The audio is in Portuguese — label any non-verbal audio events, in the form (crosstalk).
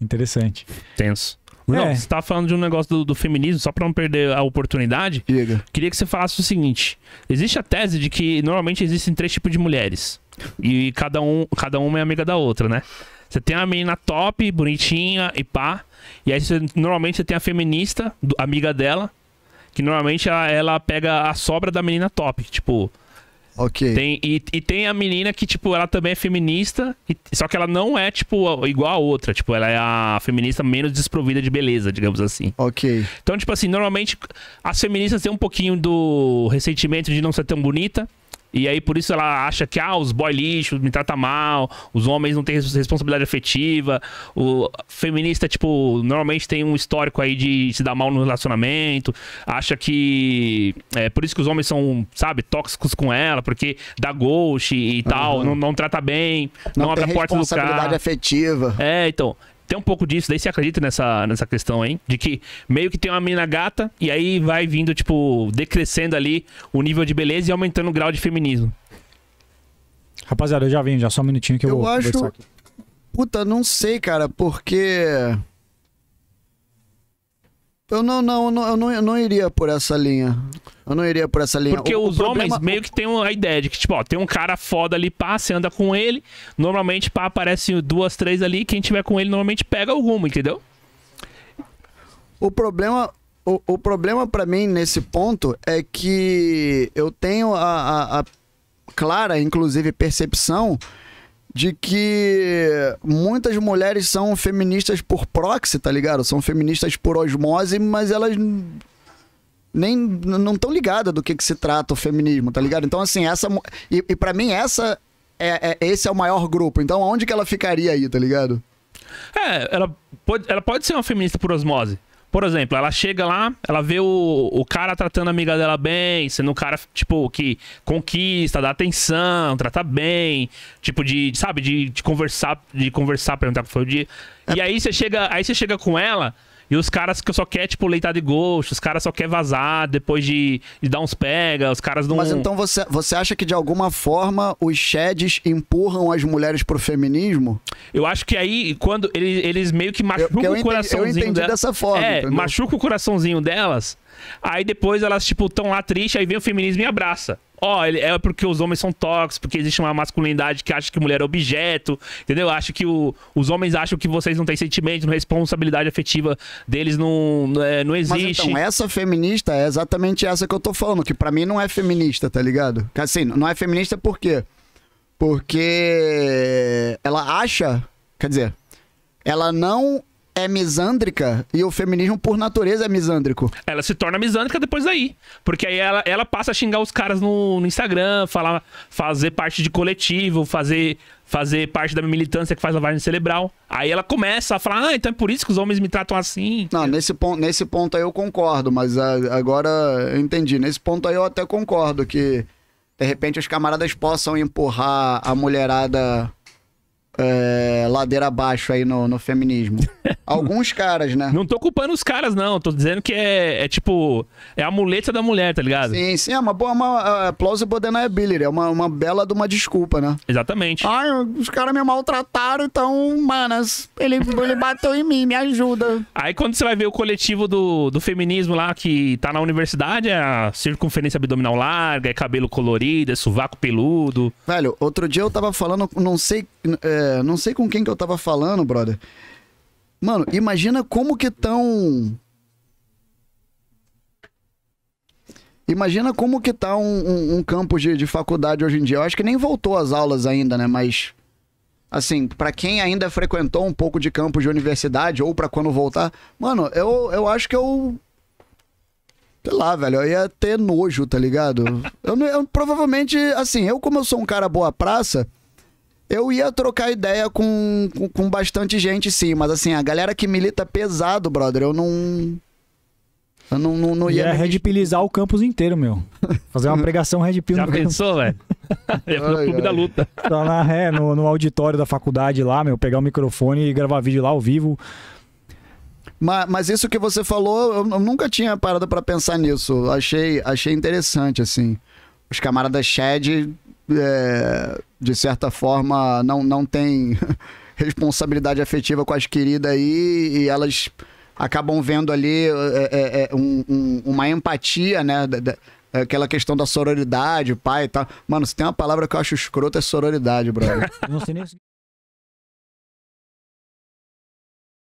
Interessante. Tenso. Não, é. você tá falando de um negócio do, do feminismo, só para não perder a oportunidade. Diga. Queria que você falasse o seguinte: existe a tese de que normalmente existem três tipos de mulheres. E cada, um, cada uma é amiga da outra, né? Você tem a menina top, bonitinha e pá. E aí você, normalmente você tem a feminista, amiga dela, que normalmente ela, ela pega a sobra da menina top. Tipo, Ok. Tem, e, e, tem a menina que, tipo, ela também é feminista, e, só que ela não é, tipo, igual a outra. Tipo, ela é a feminista menos desprovida de beleza, digamos assim. Ok. Então, tipo assim, normalmente as feministas têm um pouquinho do ressentimento de não ser tão bonita. E aí, por isso, ela acha que ah, os boy lixo me trata mal, os homens não têm responsabilidade afetiva, o feminista, tipo, normalmente tem um histórico aí de se dar mal no relacionamento, acha que. É por isso que os homens são, sabe, tóxicos com ela, porque dá ghost e tal, uhum. não, não trata bem, não, não abre a porta do carro. responsabilidade afetiva. É, então tem um pouco disso, daí você acredita nessa, nessa questão aí, de que meio que tem uma menina gata e aí vai vindo, tipo, decrescendo ali o nível de beleza e aumentando o grau de feminismo. Rapaziada, eu já vim, já só um minutinho que eu, eu vou acho... Puta, não sei, cara, porque eu não, não, não, eu não, eu não iria por essa linha. Eu não iria por essa linha. Porque o, os o problema... homens meio que tem a ideia de que, tipo, ó, tem um cara foda ali, pá, você anda com ele. Normalmente, pá, aparecem duas, três ali. Quem tiver com ele normalmente pega alguma, entendeu? O problema, o, o problema para mim nesse ponto é que eu tenho a, a, a clara, inclusive, percepção de que muitas mulheres são feministas por proxy, tá ligado? São feministas por osmose, mas elas nem não estão ligadas do que, que se trata o feminismo, tá ligado? Então, assim, essa. E, e para mim, essa. É, é, esse é o maior grupo. Então, onde que ela ficaria aí, tá ligado? É, ela pode, ela pode ser uma feminista por osmose. Por exemplo, ela chega lá, ela vê o, o cara tratando a amiga dela bem, sendo um cara, tipo, que conquista, dá atenção, trata bem, tipo, de, sabe, de, de conversar, de conversar, perguntar qual foi o dia. É e aí você chega, aí você chega com ela, e os caras que só quer, tipo, leitar de gosto, os caras só quer vazar depois de, de dar uns pega, os caras não. Mas então você, você acha que de alguma forma os sheds empurram as mulheres pro feminismo? Eu acho que aí, quando eles, eles meio que machucam eu, eu o entendi, coraçãozinho. Eu entendi dela. dessa forma. É, entendeu? machuca o coraçãozinho delas, aí depois elas, tipo, tão lá triste, aí vem o feminismo e abraça ó, oh, é porque os homens são tóxicos, porque existe uma masculinidade que acha que mulher é objeto, entendeu? Acho que o, os homens acham que vocês não têm sentimento, responsabilidade afetiva deles não, não, é, não existe. Mas então, essa feminista é exatamente essa que eu tô falando, que para mim não é feminista, tá ligado? Assim, não é feminista por quê? Porque ela acha, quer dizer, ela não é misândrica e o feminismo, por natureza, é misândrico. Ela se torna misândrica depois daí. Porque aí ela, ela passa a xingar os caras no, no Instagram, falar, fazer parte de coletivo, fazer, fazer parte da militância que faz lavagem cerebral. Aí ela começa a falar, ah, então é por isso que os homens me tratam assim. Não, nesse ponto, nesse ponto aí eu concordo, mas ah, agora eu entendi. Nesse ponto aí eu até concordo que de repente os camaradas possam empurrar a mulherada é, ladeira abaixo aí no, no feminismo. Alguns caras, né? Não tô culpando os caras, não. Tô dizendo que é, é tipo. É a muleta da mulher, tá ligado? Sim, sim. É uma boa. Uma, uh, plausible deniability. É uma, uma bela de uma desculpa, né? Exatamente. Ai, os caras me maltrataram, então, manas, ele, ele bateu em mim, me ajuda. Aí quando você vai ver o coletivo do, do feminismo lá que tá na universidade, é a circunferência abdominal larga, é cabelo colorido, é sovaco peludo. Velho, outro dia eu tava falando, não sei, é, não sei com quem que eu tava falando, brother. Mano, imagina como que tão. Imagina como que tá um, um, um campus de, de, faculdade hoje em dia. Eu acho que nem voltou às aulas ainda, né? Mas, assim, para quem ainda frequentou um pouco de campus de universidade ou para quando voltar, mano, eu, eu acho que eu. Sei lá, velho, eu ia ter nojo, tá ligado? Eu, eu provavelmente, assim, eu como eu sou um cara boa praça, eu ia trocar ideia com, com, com, bastante gente, sim, mas assim, a galera que milita pesado, brother, eu não. Eu não, não, não ia. Ia é redpilizar o campus inteiro, meu. Fazer uma pregação redpil Já pensou, velho? (laughs) ia fazer o clube ai. da luta. Tá (laughs) na ré, no, no auditório da faculdade lá, meu, pegar o microfone e gravar vídeo lá ao vivo. Mas, mas, isso que você falou, eu, nunca tinha parado para pensar nisso. Achei, achei interessante, assim. Os camaradas Shed é, de certa forma, não, não tem (laughs) responsabilidade afetiva com as queridas aí e elas acabam vendo ali é, é, é, um, um, uma empatia, né? Da, da, aquela questão da sororidade, pai e tal. Mano, se tem uma palavra que eu acho escrota é sororidade, brother. Eu não sei nem